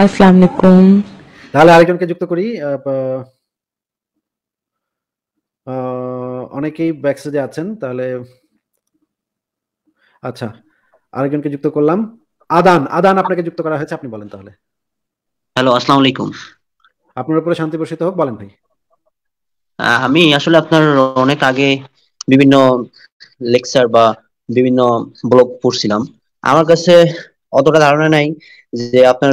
আসসালামু আলাইকুম তাহলে আরেকজনকে যুক্ত করি অনেকেই ব্যাকসেজে আছেন তাহলে আচ্ছা আরেকজনকে যুক্ত করলাম আদান আদান আপনাকে যুক্ত করা হয়েছে আপনি বলেন তাহলে হ্যালো আসসালামু আলাইকুম আপনার উপরে শান্তি বর্ষিত হোক বলেন ভাই আমি আসলে আপনার অনেক আগে বিভিন্ন লেকচার বা বিভিন্ন ব্লগ পড়ছিলাম আমার কাছে অতটা ধারণা নাই যে আপনার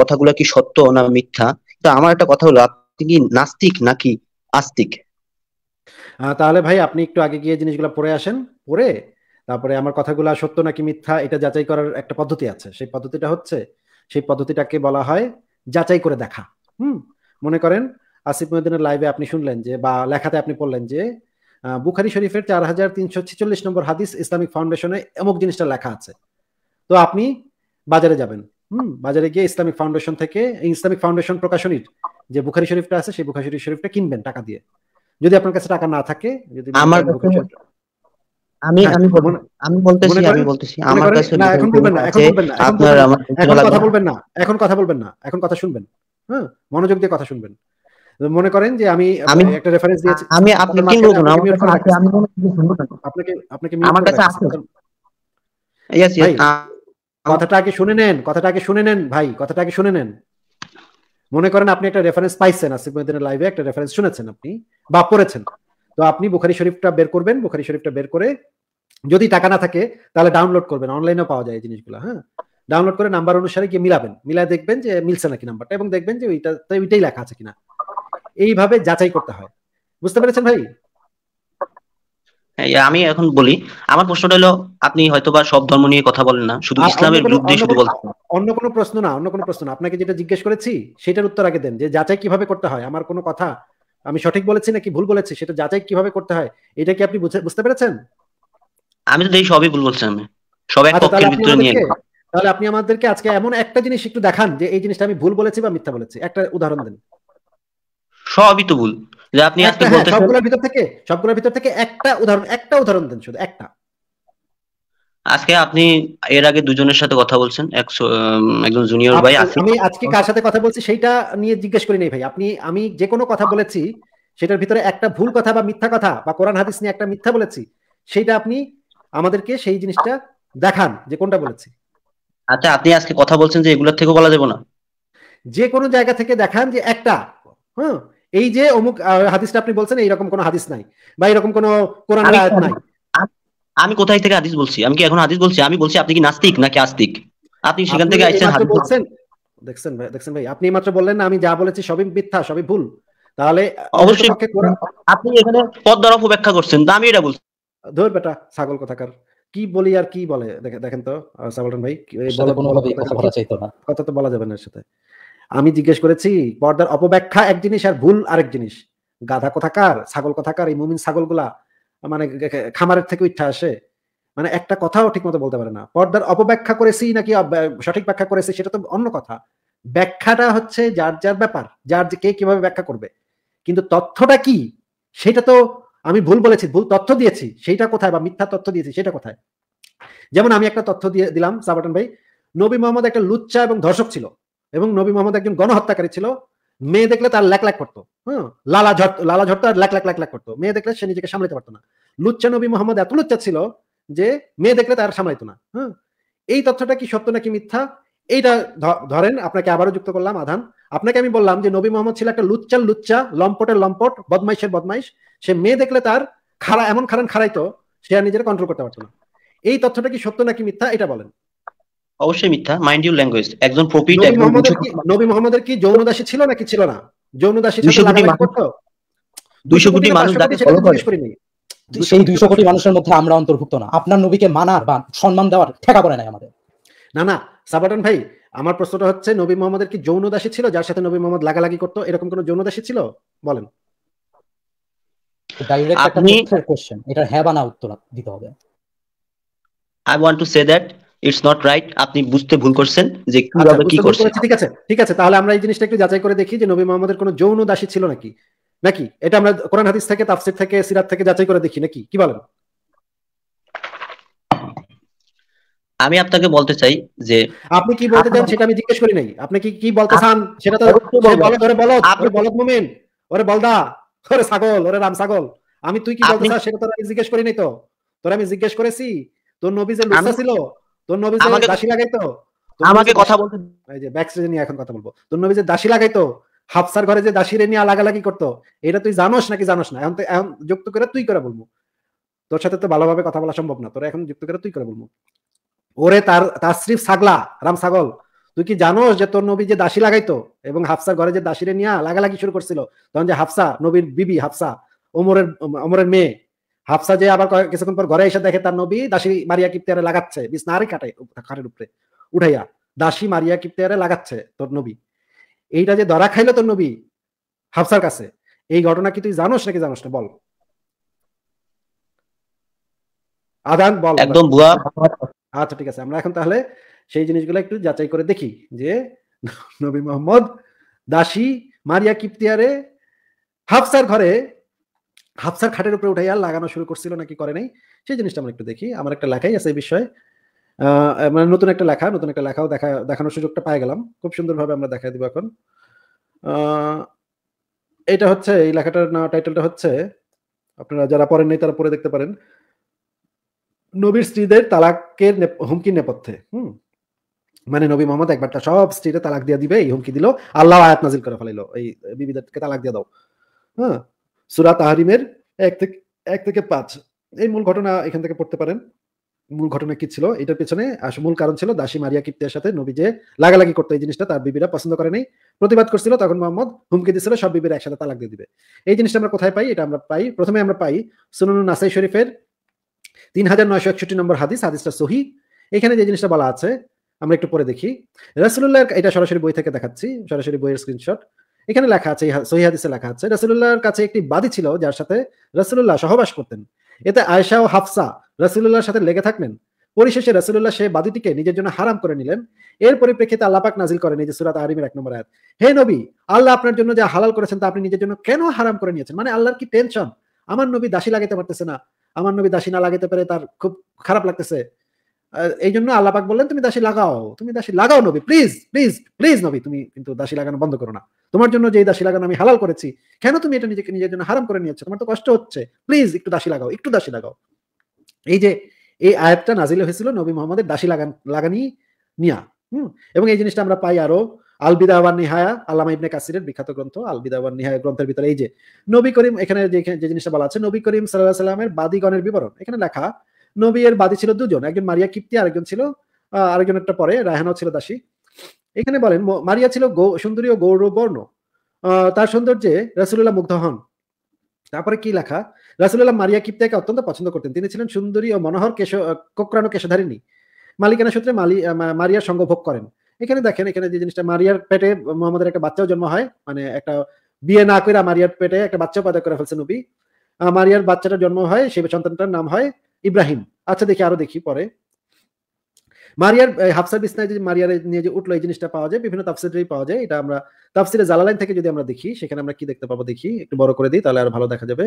কথাগুলো কি সত্য না মিথ্যা তা আমার একটা কথা হলো আপনি কি নাস্তিক নাকি আস্তিক তাহলে ভাই আপনি একটু আগে গিয়ে জিনিসগুলো পড়ে আসেন পড়ে তারপরে আমার কথাগুলো সত্য নাকি মিথ্যা এটা যাচাই করার একটা পদ্ধতি আছে সেই পদ্ধতিটা হচ্ছে সেই পদ্ধতিটাকে বলা হয় যাচাই করে দেখা হুম মনে করেন আসিফ মহিউদ্দিনের লাইভে আপনি শুনলেন যে বা লেখাতে আপনি পড়লেন যে বুখারি শরীফের চার হাজার তিনশো ছেচল্লিশ নম্বর হাদিস ইসলামিক ফাউন্ডেশনে এমক জিনিসটা লেখা আছে তো আপনি বাজারে যাবেন বাজারে গিয়ে ইসলামিক ফাউন্ডেশন থেকে ইসলামিক ফাউন্ডেশন প্রকাশনীর যে বুখারি শরীফটা আছে সেই বুখারি শরীফটা কিনবেন টাকা দিয়ে যদি আপনার কাছে টাকা না থাকে যদি আমার আমি হ্যাঁ, আমি আমি বলতেছি আমি বলতেছি আমার কাছে না এখন বলবেন না এখন বলবেন না আপনার আমার কথা বলবেন না এখন কথা বলবেন না এখন কথা শুনবেন হ্যাঁ মনোযোগ দিয়ে কথা শুনবেন মনে করেন যে আমি আমি একটা রেফারেন্স দিয়েছি আমি আপনাকে বলবো না আমি আপনাকে আপনাকে আমার কাছে আছে ইয়েস ইয়েস কথাটা আগে শুনে নেন কথাটা আগে শুনে নেন ভাই কথাটা আগে শুনে নেন মনে করেন আপনি একটা রেফারেন্স পাইছেন আসিফ মহিদিনের লাইভে একটা রেফারেন্স শুনেছেন আপনি বা পড়েছেন তো আপনি বুখারি শরীফটা বের করবেন বুখারি শরীফটা বের করে যদি টাকা না থাকে তাহলে ডাউনলোড করবেন অনলাইনেও পাওয়া যায় এই জিনিসগুলো হ্যাঁ ডাউনলোড করে নাম্বার অনুসারে গিয়ে মিলাবেন মিলায় দেখবেন যে মিলছে নাকি নাম্বারটা এবং দেখবেন যে ওইটা ওইটাই লেখা আছে কিনা এইভাবে যাচাই করতে হয় বুঝতে পেরেছেন ভাই হ্যাঁ, আমি এখন বলি আমার প্রশ্নটা হলো আপনি বা সব ধর্ম নিয়ে কথা বলেন না শুধু ইসলামের বিরুদ্ধে শুধু বলছেন অন্য কোনো প্রশ্ন না অন্য কোনো প্রশ্ন না আপনাকে যেটা জিজ্ঞেস করেছি সেটার উত্তর আগে দেন যে যাচাই কিভাবে করতে হয় আমার কোনো কথা আমি সঠিক বলেছি নাকি ভুল বলেছি সেটা যাচাই কিভাবে করতে হয় এটা কি আপনি বুঝতে পেরেছেন আমি তো এই সবই ভুল বলছি আমি সব এক আচ্ছা, পক্ষের ভিতরে নিয়ে তাহলে আপনি আমাদেরকে আজকে এমন একটা জিনিস একটু দেখান যে এই জিনিসটা আমি ভুল বলেছি বা মিথ্যা বলেছি একটা উদাহরণ দেন সবই তো ভুল যে আপনি আজকে বলতে সবগুলোর ভিতর থেকে সবগুলোর ভিতর থেকে একটা উদাহরণ একটা উদাহরণ দেন শুধু একটা আজকে আপনি এর আগে দুজনের সাথে কথা বলছেন একজন জুনিয়র ভাই আমি আজকে কার সাথে কথা বলছি সেটা নিয়ে জিজ্ঞেস করি নাই ভাই আপনি আমি যে কোনো কথা বলেছি সেটার ভিতরে একটা ভুল কথা বা মিথ্যা কথা বা কোরআন হাদিস নিয়ে একটা মিথ্যা বলেছি সেটা আপনি আমাদেরকে সেই জিনিসটা দেখান যে কোনটা বলেছি আচ্ছা আপনি আজকে কথা বলছেন যে এগুলোর থেকে বলা যাবে না যে কোনো জায়গা থেকে দেখান যে একটা হ্যাঁ এই যে অমুক হাদিসটা আপনি বলছেন এইরকম কোন হাদিস নাই বা এরকম কোন কোরআন আয়াত নাই আমি কোথায় থেকে হাদিস বলছি আমি কি এখন হাদিস বলছি আমি বলছি আপনি কি নাস্তিক নাকি আস্তিক আপনি সেখান থেকে আইছেন হাদিস বলছেন দেখছেন ভাই দেখছেন ভাই আপনি মাত্র বললেন না আমি যা বলেছি সবই মিথ্যা সবই ভুল তাহলে অবশ্যই আপনি এখানে পদ দ্বারা উপেক্ষা করছেন আমি এটা বলছি ধর বেটা ছাগল কথাকার কি বলি আর কি বলে দেখেন তো সাবলটন ভাই কোনো ভাবে কথা তো বলা যাবে না এর সাথে আমি জিজ্ঞেস করেছি পর্দার অপব্যাখ্যা এক জিনিস আর ভুল আরেক জিনিস গাধা কথাকার ছাগল কথাকার এই মুমিন ছাগলগুলা মানে খামারের থেকে ইচ্ছা আসে মানে একটা কথাও ঠিক মতো বলতে পারে না পর্দার অপব্যাখ্যা করেছি নাকি সঠিক ব্যাখ্যা করেছি সেটা তো অন্য কথা ব্যাখ্যাটা হচ্ছে যার যার ব্যাপার যার যে কে কিভাবে ব্যাখ্যা করবে কিন্তু তথ্যটা কি সেটা তো আমি ভুল বলেছি ভুল তথ্য দিয়েছি সেটা কোথায় বা মিথ্যা তথ্য দিয়েছি সেটা কোথায় যেমন আমি একটা তথ্য দিয়ে দিলাম সাবাটন ভাই নবী মোহাম্মদ একটা লুচ্চা এবং ধর্ষক ছিল এবং নবী মোহাম্মদ একজন গণহত্যাকারী ছিল মেয়ে দেখলে তার লেখ লেখ করতো হ্যাঁ লালা ঝট লালা ঝট তার লেখ লেখ লেখ লেখ করতো মেয়ে দেখলে সে নিজেকে সামলাতে পারতো না লুচ্চা নবী মোহাম্মদ এত লুচ্চা ছিল যে মেয়ে দেখলে তার সামলাইতো না হ্যাঁ এই তথ্যটা কি সত্য নাকি মিথ্যা এইটা ধরেন আপনাকে আবারও যুক্ত করলাম আধান আপনাকে আমি বললাম যে নবী মোহাম্মদ ছিল একটা লুচ্চার লুচ্চা লম্পটের লম্পট বদমাইশের বদমাইশ সে মেয়ে দেখলে তার খারা এমন খারান খারাইতো সে আর নিজের কন্ট্রোল করতে পারতো না এই তথ্যটা কি সত্য নাকি মিথ্যা এটা বলেন অবশ্যই মিথ্যা মাইন্ড ইউ ল্যাঙ্গুয়েজ একজন প্রপিট একজন নবী মোহাম্মদের কি যৌন দাসী ছিল নাকি ছিল না যৌন দাসী ছিল দুইশো কোটি মানুষ তাকে ফলো করে সেই দুইশো কোটি মানুষের মধ্যে আমরা অন্তর্ভুক্ত না আপনার নবীকে মানার বা সম্মান দেওয়ার ঠেকা নাই আমাদের না না ভাই আমার প্রশ্নটা হচ্ছে নবী মোহাম্মদের কি যৌন দাসী ছিল যার সাথে নবী মোহাম্মদ লাগালাগি করতো এরকম কোন যৌন দাসী ছিল বলেন ডাইরেক্ট একটা কোশ্চেন এটা হ্যাঁ বা না উত্তর দিতে হবে I want to say that it's not right আপনি বুঝতে ভুল করছেন যে কিভাবে কি করছে ঠিক আছে ঠিক আছে তাহলে আমরা এই জিনিসটা একটু যাচাই করে দেখি যে নবী মোহাম্মদের কোনো যৌন দাসী ছিল নাকি নাকি এটা আমরা কোরআন হাদিস থেকে তাফসির থেকে সিরাত থেকে যাচাই করে দেখি নাকি কি বলেন আমি আপনাকে বলতে চাই যে আপনি কি বলতে চান সেটা আমি জিজ্ঞেস করি নাই আপনি কি কি বলতে চান সেটা তো বলো ধরে বলো আপনি বলদ মুমিন ওরে বলদা ওরে ছাগল ওরে রাম ছাগল আমি তুই কি বলতে চাস সেটা তো আমি জিজ্ঞেস করি নাই তো তোর আমি জিজ্ঞেস করেছি তোর নবী যে লুসা ছিল তোর নবী আমাকে কথা বলতে এই যে নিয়ে এখন কথা বলবো তোর নবী যে হাফসার ঘরে যে দাসিরে নিয়ে আলাগালাগি করতো এটা তুই জানোস নাকি জানোস না এখন এখন যুক্ত করে তুই করে বলবো তোর সাথে তো ভালোভাবে কথা বলা সম্ভব না এখন যুক্ত করে তুই করে বলবো ওরে তার তাসরিফ ছাগলা রাম ছাগল তুই কি জানোস যে তোর নবী যে দাসী লাগাইতো এবং হাফসার ঘরে যে দাসিরে নিয়ে লাগালাগি শুরু করছিল তখন যে হাফসা নবীর বিবি হাফসা ওমরের ওমরের মেয়ে হাফসা যে আবার কিছুক্ষণ পর ঘরে এসে দেখে তার নবী দাসী মারিয়া কিপ্তিয়ারে লাগাচ্ছে বিছনারই কাটে খাটের উপরে উঠাইয়া দাসী মারিয়া কিপ্তিয়ারে লাগাচ্ছে তোর নবী এইটা যে ধরা খাইলো তোর নবী হাফসার কাছে এই ঘটনা কি তুই জানোস নাকি জানোস না বল আদান বল একদম বুয়া আচ্ছা ঠিক আছে আমরা এখন তাহলে সেই জিনিসগুলো একটু যাচাই করে দেখি যে নবী মোহাম্মদ দাসী মারিয়া কিপ্তিয়ারে হাফসার ঘরে হাফসার খাটের উপরে আর লাগানো শুরু করছিল নাকি করে নাই সেই জিনিসটা আমরা একটু দেখি আমার একটা লেখাই আছে এই বিষয়ে মানে নতুন একটা লেখা নতুন একটা লেখাও দেখা দেখানোর সুযোগটা পাই গেলাম খুব সুন্দরভাবে আমরা দেখা দিব এখন এটা হচ্ছে এই লেখাটার না টাইটেলটা হচ্ছে আপনারা যারা পড়েন নাই তারা পড়ে দেখতে পারেন নবীর স্ত্রীদের তালাকের হুমকির নেপথ্যে হুম মানে নবী মোহাম্মদ একবার সব স্ত্রীরা তালাক দিয়ে দিবে এই হুমকি দিল আল্লাহ আয়াত নাজিল করে ফেলাইলো এই বিবিদেরকে তালাক দিয়ে দাও হ্যাঁ সুরাত আহরিমের এক থেকে এক থেকে পাঁচ এই মূল ঘটনা এখান থেকে পড়তে পারেন মূল ঘটনা কি ছিল এটার পেছনে মূল কারণ ছিল দাসী মারিয়া কিপ্তিয়ার সাথে নবী যে লাগালাগি করতো এই জিনিসটা তার বিবিরা পছন্দ করেনি প্রতিবাদ করছিল তখন মোহাম্মদ হুমকি দিছিল সব বিবিরা একসাথে তালাক দিয়ে দিবে এই জিনিসটা আমরা কোথায় পাই এটা আমরা পাই প্রথমে আমরা পাই সুনানু নাসাই শরীফের তিন হাজার নয়শো একষট্টি নম্বর হাদিস হাদিসটা সহি এখানে যে জিনিসটা বলা আছে আমরা একটু পরে দেখি রাসুল্লাহ এটা সরাসরি বই থেকে দেখাচ্ছি সরাসরি বইয়ের স্ক্রিনশট এখানে লেখা আছে সহিহাদিসে লেখা আছে রাসুল্লাহর কাছে একটি বাদী ছিল যার সাথে রাসুল্লাহ সহবাস করতেন এতে আয়সা ও হাফসা রাসুল্লাহর সাথে লেগে থাকলেন পরিশেষে রাসুল্লাহ সে বাদীটিকে নিজের জন্য হারাম করে নিলেন এর পরিপ্রেক্ষিতে আল্লাপাক নাজিল করেন এই যে সুরাত আরিমের এক নম্বর আয়াত হে নবী আল্লাহ আপনার জন্য যা হালাল করেছেন তা আপনি নিজের জন্য কেন হারাম করে নিয়েছেন মানে আল্লাহর কি টেনশন আমার নবী দাসী লাগাতে পারতেছে না আমার নবী দাসী না লাগাতে পারে তার খুব খারাপ লাগতেছে এই জন্য আল্লাপাক বললেন তুমি দাসী লাগাও তুমি দাসী লাগাও নবী প্লিজ প্লিজ প্লিজ নবী তুমি কিন্তু দাসী লাগানো বন্ধ করো না তোমার জন্য যে দাসী লাগানো আমি হালাল করেছি কেন তুমি এটা নিজেকে নিজের জন্য হারাম করে নিয়েছো তোমার তো কষ্ট হচ্ছে প্লিজ একটু দাসী লাগাও একটু দাসী লাগাও এই যে এই আয়াতটা নাজিল হয়েছিল নবী মোহাম্মদের দাসী লাগান লাগানি নিয়া হম এবং এই জিনিসটা আমরা পাই আরো আলবিদাওয়ান নিহায়া আল্লামা ইবনে কাসিরের বিখ্যাত গ্রন্থ আলবিদাওয়ান নিহায়া গ্রন্থের ভিতরে এই যে নবী করিম এখানে যে জিনিসটা বলা আছে নবী করিম সাল্লাহ সাল্লামের বাদিগণের বিবরণ এখানে লেখা নবীর বাদি ছিল দুজন একজন মারিয়া কিপ্তি আরেকজন ছিল আরেকজন একটা পরে রায়হানাও ছিল দাসী এখানে বলেন মারিয়া ছিল সুন্দরী ও গৌরবর্ণ তার সৌন্দর্যে রাসুল্লাহ মুগ্ধ হন তারপরে কি লেখা রাসুল্লাহ মারিয়া কিপ্তাকে অত্যন্ত পছন্দ করতেন তিনি ছিলেন সুন্দরী ও মনোহর কেশ কোকরানো কেশধারিণী মালিকানা সূত্রে মালি মারিয়ার সঙ্গ ভোগ করেন এখানে দেখেন এখানে যে জিনিসটা মারিয়ার পেটে মোহাম্মদের একটা বাচ্চাও জন্ম হয় মানে একটা বিয়ে না করে মারিয়ার পেটে একটা বাচ্চাও পয়দা করে ফেলছে নবী মারিয়ার বাচ্চাটা জন্ম হয় সেই সন্তানটার নাম হয় ইব্রাহিম আচ্ছা দেখি আরো দেখি পরে মারিয়ার হাফসার বিসনায় যে মারিয়ার নিয়ে যে উঠলো এই জিনিসটা পাওয়া যায় বিভিন্ন তাফসিরেই পাওয়া যায় এটা আমরা তাফসিরে জালালাইন থেকে যদি আমরা দেখি সেখানে আমরা কি দেখতে পাবো দেখি একটু বড় করে দিই তাহলে আরো ভালো দেখা যাবে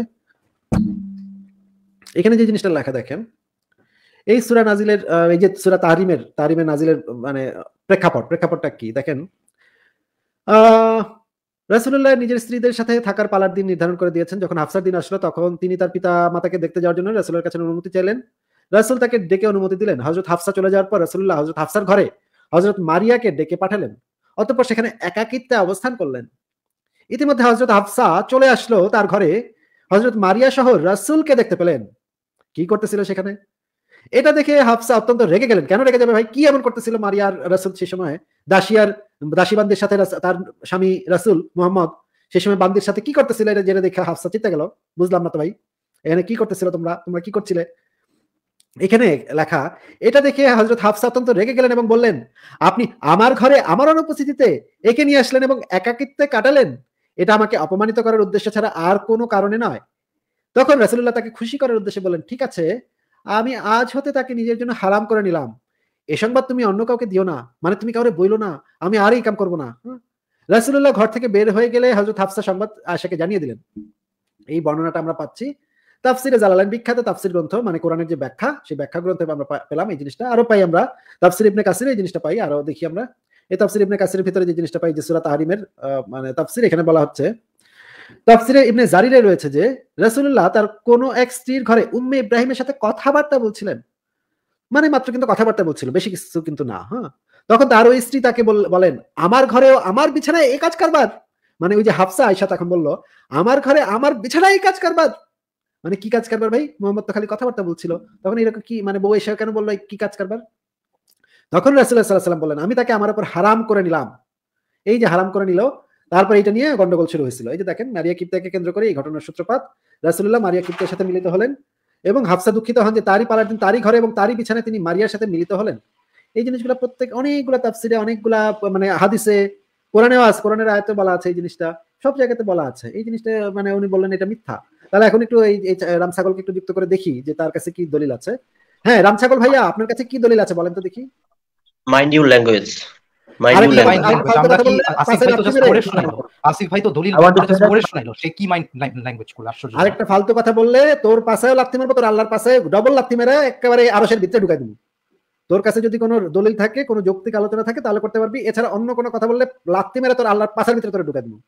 এখানে যে জিনিসটা লেখা দেখেন এই সুরা নাজিলের এই যে সুরা তাহরিমের তাহরিমের নাজিলের মানে প্রেক্ষাপট প্রেক্ষাপটটা কি দেখেন আহ রাসুল্লাহ নিজের স্ত্রীদের সাথে থাকার পালার দিন নির্ধারণ করে দিয়েছেন যখন আফসার দিন আসলো তখন তিনি তার পিতা মাতাকে দেখতে যাওয়ার জন্য রাসুলের কাছে অনুমতি চাইলেন রাসুল তাকে ডেকে অনুমতি দিলেন হজরত হাফসা চলে যাওয়ার পর রাসুল্লাহ হজরত হাফসার ঘরে হজরত মারিয়াকে ডেকে পাঠালেন অতঃপর সেখানে একাকিত্বে অবস্থান করলেন ইতিমধ্যে হজরত হাফসা চলে আসলো তার ঘরে হজরত মারিয়া সহ রাসুলকে দেখতে পেলেন কি করতেছিল সেখানে এটা দেখে হাফসা অত্যন্ত রেগে গেলেন কেন রেগে যাবে ভাই কি এমন করতেছিল মারিয়ার রাসুল সে সময় দাসিয়ার দাসীবান্দির সাথে তার স্বামী রাসুল মোহাম্মদ সে সময় বান্দির সাথে কি করতেছিল এটা জেনে দেখে হাফসা চিত্তে গেল বুঝলাম না তো ভাই এখানে কি করতেছিল তোমরা তোমরা কি করছিলে এখানে লেখা এটা দেখে হজরত হাফসা অত্যন্ত রেগে গেলেন এবং বললেন আপনি আমার ঘরে আমার অনুপস্থিতিতে একে নিয়ে আসলেন এবং একাকিত্বে কাটালেন এটা আমাকে অপমানিত করার উদ্দেশ্য ছাড়া আর কোনো কারণে নয় তখন রাসুল্লাহ তাকে খুশি করার উদ্দেশ্যে বলেন ঠিক আছে আমি আজ হতে তাকে নিজের জন্য হারাম করে নিলাম এ সংবাদ তুমি অন্য কাউকে দিও না মানে তুমি কাউরে বইলো না আমি আর এই কাম করবো না রাসুল্লাহ ঘর থেকে বের হয়ে গেলে হজরত হাফসা সংবাদ আশাকে জানিয়ে দিলেন এই বর্ণনাটা আমরা পাচ্ছি তাফসিরে জালালেন বিখ্যাত তাফসির গ্রন্থ মানে কোরআনের যে ব্যাখ্যা সেই ব্যাখ্যা গ্রন্থে আমরা পেলাম এই জিনিসটা আরো পাই আমরা তাফসির ইবনে কাসির এই জিনিসটা পাই আরো দেখি আমরা এই তাফসির ইবনে কাসির ভিতরে যে জিনিসটা পাই যে সুরা তাহারিমের মানে তাফসির এখানে বলা হচ্ছে তাফসিরে ইবনে জারিরে রয়েছে যে রাসুল্লাহ তার কোনো এক স্ত্রীর ঘরে উম্মে ইব্রাহিমের সাথে কথাবার্তা বলছিলেন মানে মাত্র কিন্তু কথাবার্তা বলছিল বেশি কিছু কিন্তু না হ্যাঁ তখন তার ওই স্ত্রী তাকে বলেন আমার ঘরেও আমার বিছানায় এ কাজ কারবার মানে ওই যে হাফসা আয়সা তখন বলল আমার ঘরে আমার বিছানায় এই কাজ কারবার মানে কি কাজ কারবার ভাই মোহাম্মদ তো খালি কথাবার্তা বলছিল তখন এরকম কি মানে বউ এসে কেন বললো কি কাজ কারবার তখন রাসুল্লাহ সাল্লাহ বললেন আমি তাকে আমার উপর হারাম করে নিলাম এই যে হারাম করে নিল তারপর এটা নিয়ে গন্ডগোল শুরু হয়েছিল এই যে দেখেন মারিয়া কিপ্তাকে কেন্দ্র করে এই ঘটনার সূত্রপাত রাসুল্লাহ মারিয়া কিপ্তার সাথে মিলিত হলেন এবং হাফসা দুঃখিত হন যে তারই পালার দিন তারই ঘরে এবং তারই বিছানায় তিনি মারিয়ার সাথে মিলিত হলেন এই জিনিসগুলো প্রত্যেক অনেকগুলো তাফসিরে অনেকগুলা মানে হাদিসে কোরআনে আস কোরআনের আয়তে বলা আছে এই জিনিসটা সব জায়গাতে বলা আছে এই জিনিসটা মানে উনি বললেন এটা মিথ্যা তাহলে এখন একটু এই রাম ছাগলকে একটু যুক্ত করে দেখি যে তার কাছে কি দলিল আছে হ্যাঁ রাম ছাগল ভাইয়া আপনার কাছে কি দলিল আছে বলেন তো দেখি মাইন্ড ইউর ল্যাঙ্গুয়েজ হ্যাঁ। আরেকটা ফালতু কথা বললে তোর লাথি মারবো তোর আল্লাহর পাশে ডবল লাথি মেরে একেবারে ভিতরে ঢুকাই দিবি তোর কাছে যদি কোনো দলিল থাকে কোনো যৌক্তিক আলোচনা থাকে তাহলে করতে পারবি এছাড়া অন্য কোনো কথা বললে মেরে তোর আল্লাহর পাশের ভিতরে ঢুকাই দিবি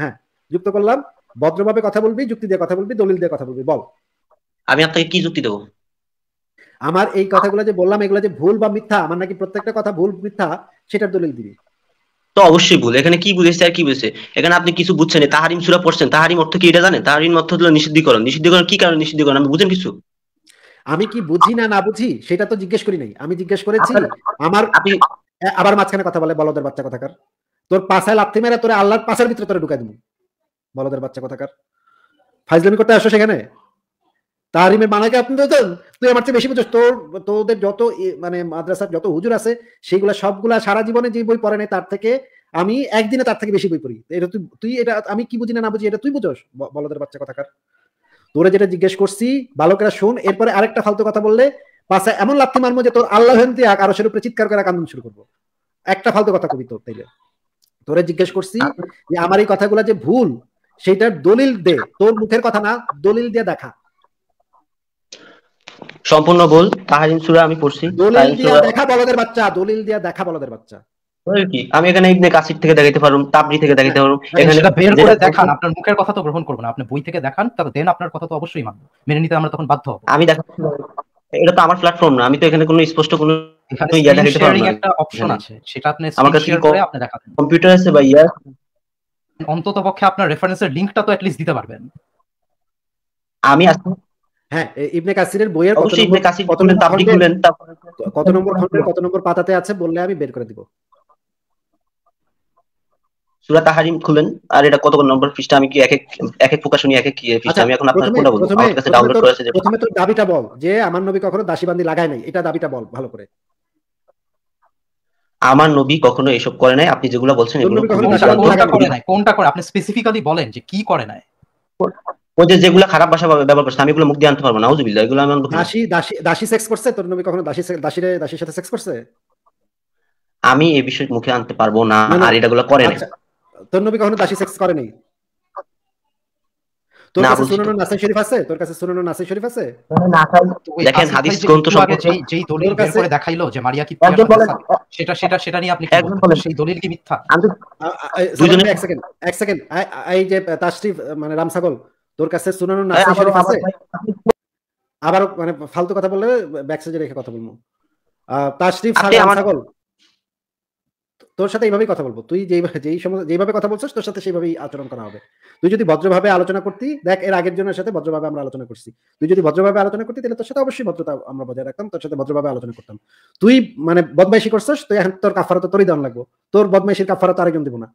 হ্যাঁ যুক্ত করলাম ভদ্রভাবে কথা বলবি যুক্তি দিয়ে কথা বলবি দলিল দিয়ে কথা বলবি বল আমি আপনাকে কি যুক্তি দেবো আমার এই কথাগুলো যে বললাম এগুলো যে ভুল বা মিথ্যা আমার নাকি প্রত্যেকটা কথা ভুল মিথ্যা সেটার দলিল দিবে তো অবশ্যই বলে এখানে কি বুঝেছে আর কি বুঝেছে এখানে আপনি কিছু বুঝছেন তাহারিম সুরা পড়ছেন তাহারিম অর্থ কি এটা জানেন তাহারিম অর্থ হলো নিষিদ্ধকরণ নিষিদ্ধকরণ কি কারণে নিষিদ্ধকরণ আপনি বুঝেন কিছু আমি কি বুঝি না না বুঝি সেটা তো জিজ্ঞেস করি নাই আমি জিজ্ঞেস করেছি আমার আপনি আবার মাঝখানে কথা বলে বলদের বাচ্চা কথাকার তোর পাশায় লাথি মেরে তোর আল্লাহর পাশের ভিতরে তোরা ঢুকাই দেবো বলদের বাচ্চা কথাকার ফাইজলামি করতে আসো সেখানে তাহরিমের মানাকে আপনি তো তুই আমার চেয়ে বেশি বুঝছিস তোর তোদের যত মানে মাদ্রাসার যত হুজুর আছে সেইগুলো সবগুলা সারা জীবনে যে বই পড়ে নাই তার থেকে আমি একদিনে তার থেকে বেশি বই পড়ি এটা তুই তুই এটা আমি কি বুঝি না বুঝি এটা তুই বুঝোস বলদের বাচ্চা কথাকার তোরা যেটা জিজ্ঞেস করছি বালকেরা শোন এরপরে আরেকটা ফালতু কথা বললে পাশে এমন লাপ্তি মারবো যে তোর আল্লাহ হেন্তি আরো সেরূপে চিৎকার করে কান্দন শুরু করবো একটা ফালতু কথা কবি তোর তাইলে তোরে জিজ্ঞেস করছি যে আমার এই কথাগুলো যে ভুল সেটার দলিল দে তোর মুখের কথা না দলিল দিয়ে দেখা সম্পূর্ণ ভুল তাহারিম সুরা আমি পড়ছি দেখা বলাদের বাচ্চা দলিল দিয়া দেখা বলাদের বাচ্চা আমি এখানে ইবনে কাসির থেকে দেখাইতে পারুম তাবরি থেকে দেখাইতে পারুম এখানে বের করে দেখান আপনার মুখের কথা তো গ্রহণ করব না আপনি বই থেকে দেখান তাহলে দেন আপনার কথা তো অবশ্যই মানব মেনে নিতে আমরা তখন বাধ্য আমি দেখা এটা তো আমার প্ল্যাটফর্ম না আমি তো এখানে কোনো স্পষ্ট কোনো ইয়া দেখাইতে পারবো না একটা অপশন আছে সেটা আপনি আমার কাছে করে আপনি দেখাবেন কম্পিউটার আছে বা অন্ততপক্ষে আপনার রেফারেন্সের লিংকটা তো অ্যাট লিস্ট দিতে পারবেন আমি আসলে হ্যাঁ ইবনে কাসিরের বইয়ের কত নম্বর কত নম্বর কত নম্বর পাতাতে আছে বললে আমি বের করে দিব সূরা তাহরিম খুলেন আর এটা কত নম্বর পৃষ্ঠা আমি কি এক এক এক এক এক এক ইয়ে পৃষ্ঠা আচ্ছা, আমি এখন আপনার কোনটা বলবো আমার কাছে ডাউনলোড করা আছে প্রথমে তো দাবিটা বল যে আমার নবী কখনো দাসীবান্দি লাগায় নাই এটা দাবিটা বল ভালো করে আমার নবী কখনো এসব করে নাই আপনি যেগুলো বলছেন এগুলো করে কোনটা করে আপনি স্পেসিফিক্যালি বলেন যে কি করে নাই যেগুলো খারাপ ভাষা ব্যবহার করছে আমি এগুলো আনতে পারবো না এগুলো আমি সেক্স করছে তোর নবী কখনো সাথে সেক্স করছে আমি এই বিষয় মুখে আনতে পারবো না আর করে না আচ্ছা, তোর নবী কখনো সেক্স করে নাই সেটা নিয়ে আপনি মানে রামসাগল তোর কাছে সুনানুর নাসাই শরীফ আছে আবার মানে ফালতু কথা বললে ব্যাকসেজে রেখে কথা বলবো তাশরিফ ছাগল তোর সাথে এইভাবেই কথা বলবো তুই যেই যেই যেইভাবে কথা বলছিস তোর সাথে সেইভাবেই আচরণ করা হবে তুই যদি ভদ্রভাবে আলোচনা করতি দেখ এর আগের জনের সাথে ভদ্রভাবে আমরা আলোচনা করছি তুই যদি ভদ্রভাবে আলোচনা করতি তাহলে তোর সাথে অবশ্যই ভদ্রতা আমরা বজায় রাখতাম তোর সাথে ভদ্রভাবে আলোচনা করতাম তুই মানে বদমাইশি করছিস তুই এখন তোর কাফারা তো তোরই দাম লাগবো তোর বদমাইশির কাফারা তো আরেকজন দিব না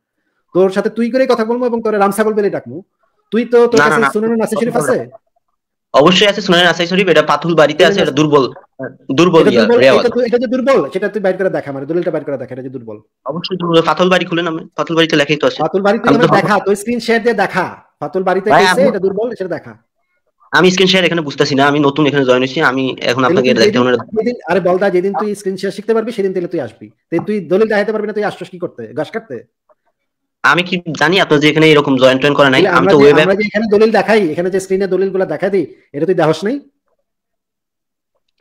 তোর সাথে তুই করেই কথা বলবো এবং তোর রামসাগল বলেই ডাকবো তুই তো তোর কাছে সুনানের নাসাই শরীফ আছে অবশ্যই আছে সুনানের নাসাই শরীফ এটা পাথুল বাড়িতে আছে এটা দুর্বল আচ্ছা। দুর্বল এটা যে দুর্বল সেটা তুই বাইর করে দেখা মানে দলিলটা বাইর করে দেখা এটা যে দুর্বল অবশ্যই দুর্বল পাথুল বাড়ি খুলে নামে পাথুল বাড়িতে লেখাই তো আছে পাথুল বাড়িতে মানে দেখা তুই স্ক্রিন শেয়ার দিয়ে দেখা পাথুল বাড়িতে আছে এটা দুর্বল সেটা দেখা আমি স্ক্রিন শেয়ার এখানে বুঝতাছি না আমি নতুন এখানে জয়েন হইছি আমি এখন আপনাকে এটা দেখতে মনে আরে বলদা যেদিন তুই স্ক্রিন শেয়ার শিখতে পারবি সেদিন তাহলে তুই আসবি তুই দলিল দেখাতে পারবি না তুই আসছিস কি করতে গাছ কাটতে আমি কি জানি আপনার যে এখানে এরকম জয়েন্ট টয়েন করা নাই আমি তো ওয়েব আমরা যে এখানে দলিল দেখাই এখানে যে স্ক্রিনে দলিলগুলো দেখা দিই এটা তুই দেখছ নাই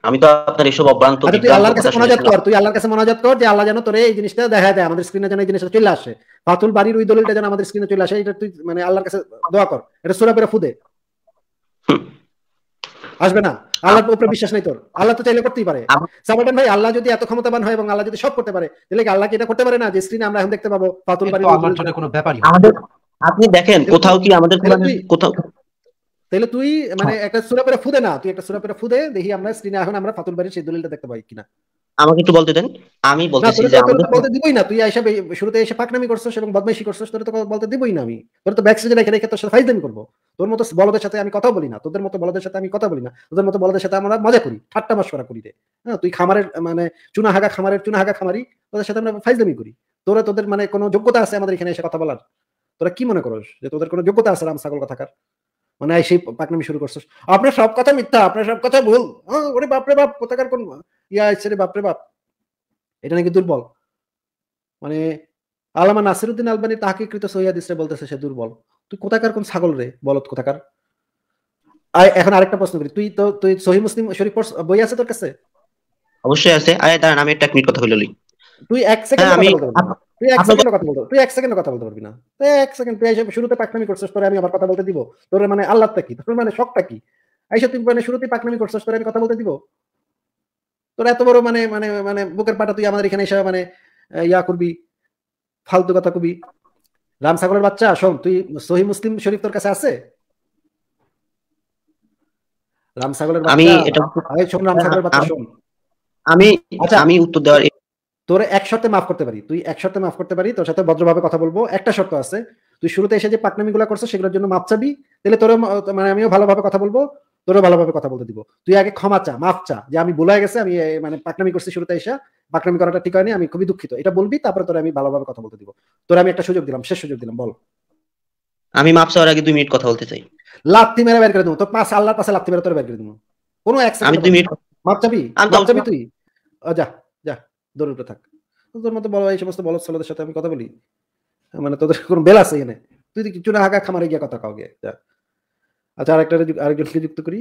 আমি তো আপনার এসব অব্রান্ত আচ্ছা, তুই আল্লাহর কাছে মোনাজাত কর তুই আল্লাহর কাছে মোনাজাত কর যে আল্লাহ যেন তোরে এই জিনিসটা দেখা দেয় আমাদের স্ক্রিনে যেন এই জিনিসটা চলে আসে ফাতুল বাড়ির ওই দলিলটা যেন আমাদের স্ক্রিনে চলে আসে এটা তুই মানে আল্লাহর কাছে দোয়া কর এটা সুরা পেরা ফুদে আসবে না আল্লাহ উপরে বিশ্বাস নাই তোর আল্লাহ তো চাইলে করতেই পারে সাবাটান ভাই আল্লাহ যদি এত ক্ষমতাবান হয় এবং আল্লাহ যদি সব করতে পারে তাহলে কি আল্লাহ কি এটা করতে পারে না যে স্ক্রিনে আমরা এখন দেখতে পাবো পাতুল বাড়ি আমার জন্য কোনো ব্যাপারই আপনি দেখেন কোথাও কি আমাদের কোথাও তাহলে তুই মানে হ্যাঁ। একটা সুরা পেরা ফুদে না তুই একটা সুরা পেরা ফুদে দেখি আমরা স্ক্রিনে এখন আমরা পাতুল বাড়ির সেই দলিলটা দেখতে পাই কিনা আমাকে একটু বলতে দেন আমি বলতেছি যে বলতে দিবই না তুই এসে শুরুতে এসে পাকনামি করছস এবং বদমাইশি করছস তোর তো বলতে দিবই না আমি তোর তো ব্যাকস্টেজে রেখে রেখে তোর সাথে ফাইজদামি করবো তোর মতো বলদের সাথে আমি কথা বলি না তোদের মতো বলদের সাথে আমি কথা বলি না তোদের মতো বলদের সাথে আমরা মজা করি ঠাট্টা মশকরা করি রে হ্যাঁ তুই খামারের মানে চুনা হাগা খামারের চুনা হাগা খামারি তোদের সাথে আমরা ফাইজদামি করি তোরা তোদের মানে কোনো যোগ্যতা আছে আমাদের এখানে এসে কথা বলার তোরা কি মনে করস যে তোদের কোনো যোগ্যতা আছে রাম ছাগল কথাকার মানে সেই পাকনামি শুরু করছস আপনার সব কথা মিথ্যা আপনার সব কথা ভুল হ্যাঁ, ওরে বাপরে বাপ কোথাকার কোন ইয়া আইসে বাপরে বাপ এটা নাকি দুর্বল মানে আলামা নাসিরুদ্দিন আলবানি তাহাকে কৃত সহিয়া দিস বলতেছে সে দুর্বল তুই কোথাকার কোন ছাগল রে বলত কোথাকার এখন আরেকটা প্রশ্ন করি তুই তো তুই সহি মুসলিম শরীফ বই আছে তোর কাছে অবশ্যই আছে আয় দাঁড়ান আমি একটা মিনিট কথা বলি তুই এক সেকেন্ড হ্যাঁ, আমি তুই এক সেকেন্ড কথা বলতে তুই এক সেকেন্ড কথা বলতে পারবি না তুই এক সেকেন্ড তুই এসে শুরুতে পাকনামি করছিস তোরে আমি আবার কথা বলতে দিব তোর মানে আল্লাহটা কি তোর মানে শখটা কি এইসব তুই মানে শুরুতে পাকনামি করছিস তোরে আমি কথা বলতে দিব তোর এত বড় মানে মানে মানে বুকের পাটা তুই আমাদের এখানে এসে মানে ইয়া করবি ফালতু কথা কবি রাম সাগরের বাচ্চা শোন তুই সহি মুসলিম শরীফ তোর কাছে আছে রাম সাগরের আমি শোন রাম সাগরের বাচ্চা শোন আমি আচ্ছা। আমি উত্তর দেওয়ার তোর এক শর্তে মাফ করতে পারি তুই এক শর্তে মাফ করতে পারি তোর সাথে ভদ্রভাবে কথা বলবো একটা শর্ত আছে তুই শুরুতে এসে যে পাকনামি গুলা করছো সেগুলোর জন্য মাপ চাবি তাহলে তোর মানে আমিও ভালোভাবে কথা বলবো তোরা ভালোভাবে কথা বলতে দিব তুই আগে ক্ষমা চা মাফ চা যে আমি বলে গেছে আমি মানে পাকনামি করছি শুরুতে এসে পাকনামি করাটা ঠিক হয়নি আমি খুবই দুঃখিত এটা বলবি তারপরে তোরা আমি ভালোভাবে কথা বলতে দিব তোরা আমি একটা সুযোগ দিলাম শেষ সুযোগ দিলাম বল আমি মাফ চাওয়ার আগে দুই মিনিট কথা বলতে চাই লাত্তি মেরে বের করে দেবো তোর পাশে আল্লাহর পাশে লাত্তি মেরে তোর বের করে দেবো কোনো আমি দুই মিনিট মাফ চাবি মাফ চাবি তুই যা যা দৌড়ের উপরে থাক তোর মতো বলো এই সমস্ত বলো ছেলেদের সাথে আমি কথা বলি মানে তোদের কোনো বেলা আছে এখানে তুই কিছু না হাঁকা খামারে গিয়ে কথা কাউকে যা আচ্ছা আরেকটা আরেকজনকে যুক্ত করি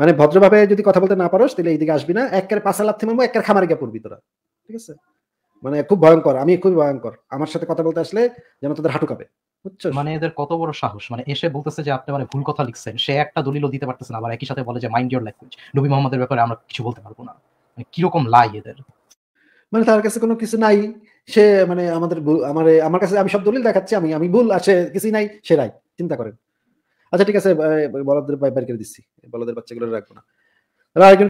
মানে ভদ্রভাবে যদি কথা বলতে না পারোস তাহলে এইদিকে আসবি না একের পাশা লাভ থেমে একের খামারে গিয়ে পড়বি তোরা ঠিক আছে মানে খুব ভয়ঙ্কর আমি খুব ভয়ঙ্কর আমার সাথে কথা বলতে আসলে যেন তোদের হাঁটু কাঁপে মানে এদের কত বড় সাহস মানে এসে বলতেছে যে আপনি মানে ভুল কথা লিখছেন সে একটা দলিলও দিতে পারতেছে না আবার একই সাথে বলে যে মাইন্ড ইওর ল্যাঙ্গুয়েজ নবী মোহাম্মদের ব্যাপারে আমরা কিছু বলতে পারবো না মানে কিরকম লাই এদের মানে তার কাছে কোনো কিছু নাই সে মানে আমাদের আমার আমার কাছে আমি সব দলিল দেখাচ্ছি আমি আমি ভুল আছে কিছুই নাই সে চিন্তা করেন আচ্ছা ঠিক আছে বলদের বাইর করে দিচ্ছি বলদের বাচ্চাগুলো রাখবো না